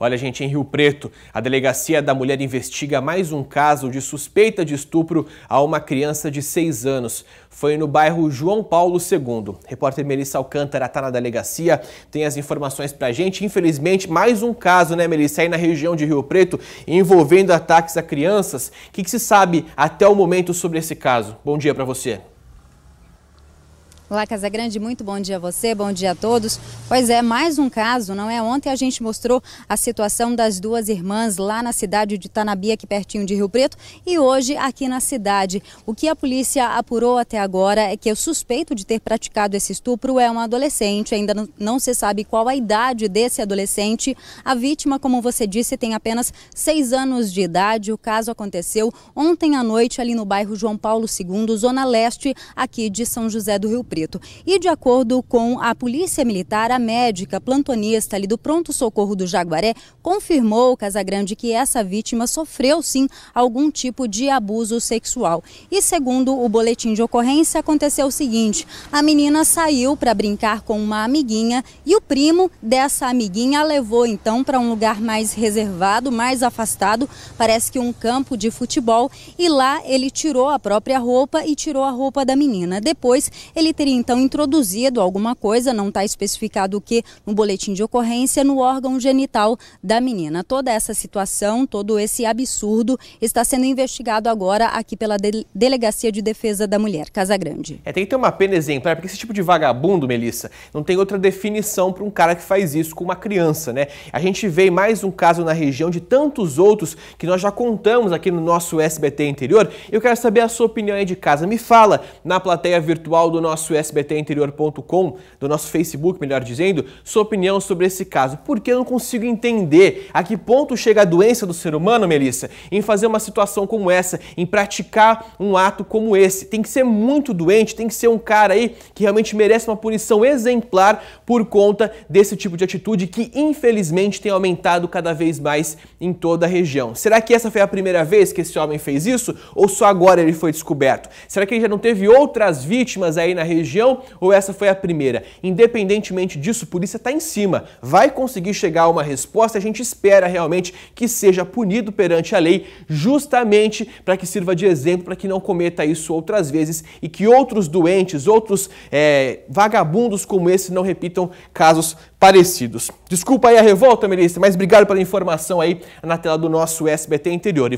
Olha, gente, em Rio Preto, a delegacia da mulher investiga mais um caso de suspeita de estupro a uma criança de 6 anos. Foi no bairro João Paulo II. Repórter Melissa Alcântara está na delegacia, tem as informações para a gente. Infelizmente, mais um caso, né, Melissa, aí na região de Rio Preto, envolvendo ataques a crianças. O que, que se sabe até o momento sobre esse caso? Bom dia para você. Olá, Casa Grande, muito bom dia a você, bom dia a todos. Pois é, mais um caso, não é? Ontem a gente mostrou a situação das duas irmãs lá na cidade de Tanabi, aqui pertinho de Rio Preto, e hoje aqui na cidade. O que a polícia apurou até agora é que o suspeito de ter praticado esse estupro é um adolescente, ainda não se sabe qual a idade desse adolescente. A vítima, como você disse, tem apenas seis anos de idade. O caso aconteceu ontem à noite ali no bairro João Paulo II, Zona Leste, aqui de São José do Rio Preto. E de acordo com a Polícia Militar, a médica plantonista ali do Pronto Socorro do Jaguaré confirmou, Casagrande, que essa vítima sofreu sim algum tipo de abuso sexual. E segundo o boletim de ocorrência, aconteceu o seguinte: a menina saiu para brincar com uma amiguinha e o primo dessa amiguinha a levou então para um lugar mais reservado, mais afastado, parece que um campo de futebol, e lá ele tirou a própria roupa e tirou a roupa da menina. Depois ele teria então introduzido alguma coisa, não está especificado o que, no boletim de ocorrência, no órgão genital da menina. Toda essa situação, todo esse absurdo está sendo investigado agora aqui pela Delegacia de Defesa da Mulher, Casagrande. É, tem que ter uma pena exemplar, porque esse tipo de vagabundo, Melissa, não tem outra definição para um cara que faz isso com uma criança, né? A gente vê mais um caso na região de tantos outros que nós já contamos aqui no nosso SBT interior. Eu quero saber a sua opinião aí de casa. Me fala na plateia virtual do nosso sbtinterior.com, do nosso Facebook, melhor dizendo, sua opinião sobre esse caso. Porque eu não consigo entender a que ponto chega a doença do ser humano, Melissa, em fazer uma situação como essa, em praticar um ato como esse. Tem que ser muito doente, tem que ser um cara aí que realmente merece uma punição exemplar por conta desse tipo de atitude que, infelizmente, tem aumentado cada vez mais em toda a região. Será que essa foi a primeira vez que esse homem fez isso? Ou só agora ele foi descoberto? Será que ele já não teve outras vítimas aí na região? região ou essa foi a primeira? Independentemente disso, a polícia está em cima. Vai conseguir chegar a uma resposta, a gente espera realmente que seja punido perante a lei, justamente para que sirva de exemplo, para que não cometa isso outras vezes e que outros doentes, outros é, vagabundos como esse não repitam casos parecidos. Desculpa aí a revolta, ministra. mas obrigado pela informação aí na tela do nosso SBT Interior.